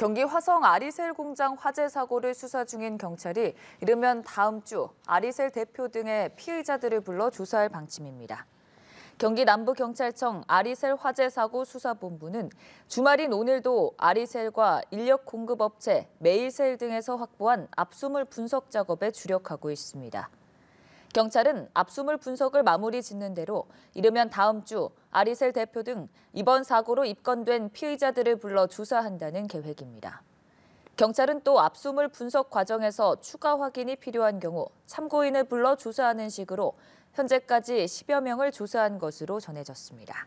경기 화성 아리셀 공장 화재 사고를 수사 중인 경찰이 이르면 다음 주 아리셀 대표 등의 피의자들을 불러 조사할 방침입니다. 경기 남부경찰청 아리셀 화재 사고 수사본부는 주말인 오늘도 아리셀과 인력 공급업체 메일셀 등에서 확보한 압수물 분석 작업에 주력하고 있습니다. 경찰은 압수물 분석을 마무리 짓는 대로 이르면 다음 주 아리셀 대표 등 이번 사고로 입건된 피의자들을 불러 조사한다는 계획입니다. 경찰은 또 압수물 분석 과정에서 추가 확인이 필요한 경우 참고인을 불러 조사하는 식으로 현재까지 10여 명을 조사한 것으로 전해졌습니다.